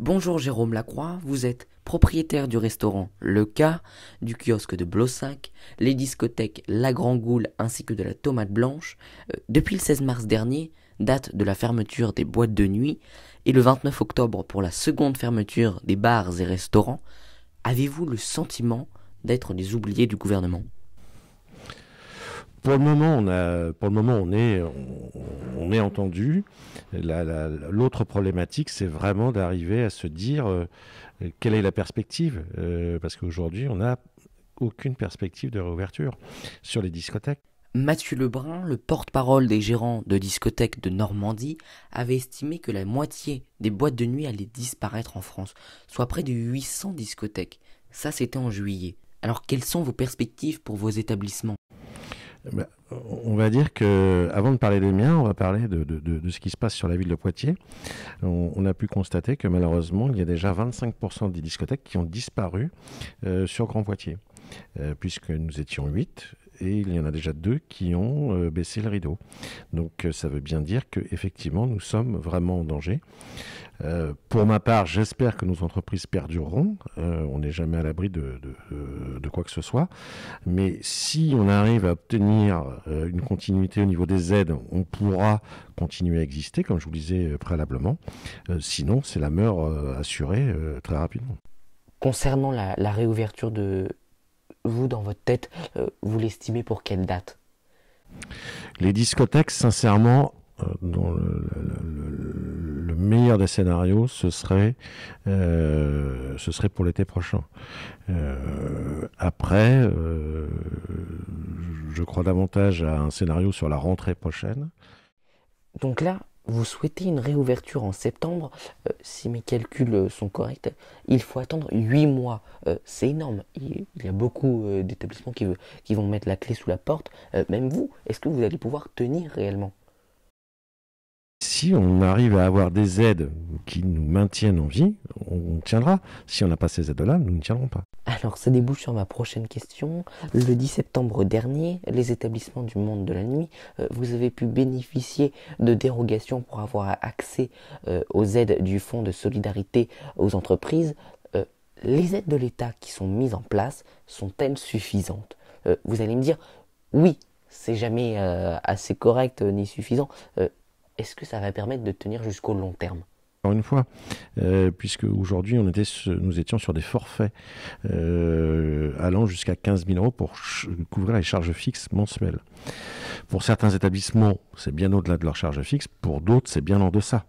Bonjour Jérôme Lacroix, vous êtes propriétaire du restaurant Le Cas, du kiosque de Blossac, les discothèques La Grand Goule ainsi que de la Tomate Blanche. Euh, depuis le 16 mars dernier, date de la fermeture des boîtes de nuit, et le 29 octobre pour la seconde fermeture des bars et restaurants, avez-vous le sentiment d'être les oubliés du gouvernement pour le moment, on a, pour le moment, on est, on, est entendu. L'autre problématique, c'est vraiment d'arriver à se dire euh, quelle est la perspective, euh, parce qu'aujourd'hui, on n'a aucune perspective de réouverture sur les discothèques. Mathieu Lebrun, le porte-parole des gérants de discothèques de Normandie, avait estimé que la moitié des boîtes de nuit allaient disparaître en France, soit près de 800 discothèques. Ça, c'était en juillet. Alors, quelles sont vos perspectives pour vos établissements bah, on va dire que, avant de parler des miens, on va parler de, ce qui se passe sur la ville de Poitiers. On, a pu constater que malheureusement, il y a déjà 25% des discothèques qui ont disparu euh, sur Grand Poitiers, euh, puisque nous étions 8 et il y en a déjà deux qui ont euh, baissé le rideau. Donc euh, ça veut bien dire qu'effectivement, nous sommes vraiment en danger. Euh, pour ma part, j'espère que nos entreprises perdureront. on n'est jamais à l'abri de, quoi que ce soit. Mais si on arrive à obtenir une continuité au niveau des aides, on pourra continuer à exister, comme je vous le disais préalablement. sinon, c'est la mort assurée très rapidement. Concernant la réouverture de, vous, dans votre tête, euh, vous l'estimez pour quelle date Les discothèques, sincèrement, euh, dans le, meilleur des scénarios, ce serait, euh, ce serait pour l'été prochain. après, je crois davantage à un scénario sur la rentrée prochaine. Donc là, vous souhaitez une réouverture en septembre, euh, si mes calculs euh, sont corrects, il faut attendre 8 mois. Euh, c'est énorme. Il, y a beaucoup d'établissements qui, vont mettre la clé sous la porte. même vous, est-ce que vous allez pouvoir tenir réellement si on arrive à avoir des aides qui nous maintiennent en vie, on tiendra. Si on n'a pas ces aides-là, nous ne tiendrons pas. Alors ça débouche sur ma prochaine question. Le 10 septembre dernier, les établissements du monde de la nuit, euh, vous avez pu bénéficier de dérogations pour avoir accès euh, aux aides du Fonds de solidarité aux entreprises. Euh, les aides de l'État qui sont mises en place sont-elles suffisantes Vous allez me dire, oui, c'est jamais assez correct ni suffisant est-ce que ça va permettre de tenir jusqu'au long terme encore une fois, euh, puisque aujourd'hui nous étions sur des forfaits euh, allant jusqu'à 15 000 euros pour couvrir les charges fixes mensuelles. Pour certains établissements, c'est bien au-delà de leurs charges fixes. Pour d'autres, c'est bien en deçà.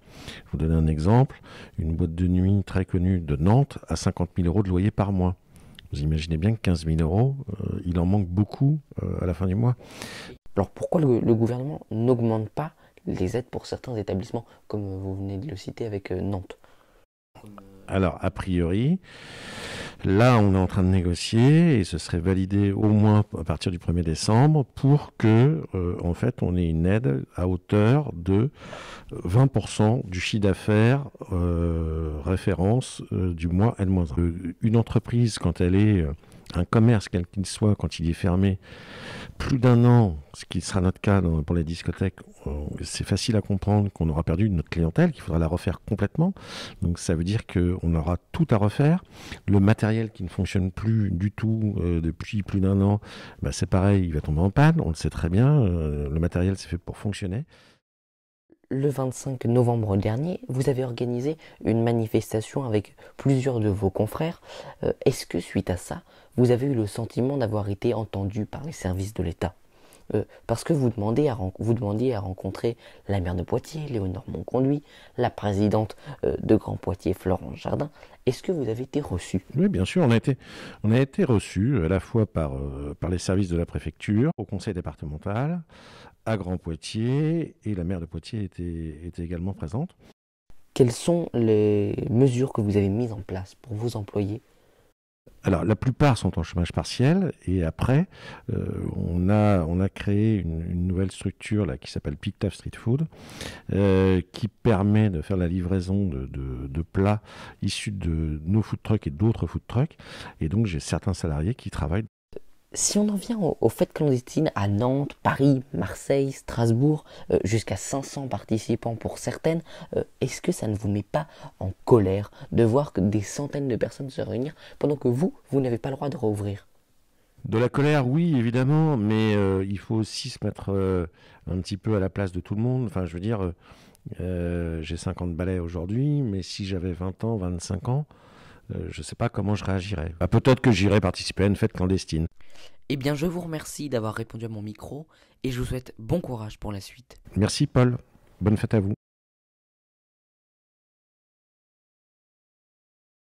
Je vous donne un exemple une boîte de nuit très connue de Nantes à 50 000 euros de loyer par mois. Vous imaginez bien que 15 000 euros, euh, il en manque beaucoup à la fin du mois. Alors pourquoi le gouvernement n'augmente pas les aides pour certains établissements, comme vous venez de le citer avec euh, Nantes. Euh, alors, a priori, là, on est en train de négocier et ce serait validé au moins à partir du 1er décembre pour que, euh, en fait, on ait une aide à hauteur de 20% du chiffre d'affaires référence du mois N-1. Une entreprise, quand elle est un commerce, quel qu'il soit, quand il est fermé plus d'un an, ce qui sera notre cas pour les discothèques, c'est facile à comprendre qu'on aura perdu notre clientèle, qu'il faudra la refaire complètement. Donc ça veut dire qu'on aura tout à refaire. Le matériel qui ne fonctionne plus du tout euh, depuis plus d'un an, bah, c'est pareil, il va tomber en panne, on le sait très bien. Euh, le matériel, c'est fait pour fonctionner le 25 novembre dernier, vous avez organisé une manifestation avec plusieurs de vos confrères. Euh, est-ce que suite à ça, vous avez eu le sentiment d'avoir été entendu par les services de l'État euh, parce que vous demandez, à, rencontrer la maire de Poitiers, Léonore Monconduit, la présidente euh, de Grand Poitiers, Florence Jardin. Est-ce que vous avez été reçu Oui, bien sûr, on a été, on a été reçu euh, à la fois par, par les services de la préfecture, au conseil départemental, à Grand Poitiers, et la maire de Poitiers était, était également présente. Quelles sont les mesures que vous avez mises en place pour vos employés alors, la plupart sont en chômage partiel et après, euh, on, a, on a créé une, nouvelle structure là, qui s'appelle Pictaf Street Food, euh, qui permet de faire la livraison de, de, de plats issus de nos food trucks et d'autres food trucks. Et donc, j'ai certains salariés qui travaillent si on en vient aux fêtes fait à Nantes, Paris, Marseille, Strasbourg, euh, jusqu'à 500 participants pour certaines, euh, est-ce que ça ne vous met pas en colère de voir que des centaines de personnes se réunir pendant que vous, vous n'avez pas le droit de rouvrir de la colère, oui, évidemment, mais euh, il faut aussi se mettre un petit peu à la place de tout le monde. Enfin, je veux dire, j'ai 50 balais aujourd'hui, mais si j'avais 20 ans, 25 ans, euh, je ne sais pas comment je réagirais. Bah, peut-être que j'irai participer à une fête clandestine. Eh bien, je vous remercie d'avoir répondu à mon micro et je vous souhaite bon courage pour la suite. Merci Paul. Bonne fête à vous.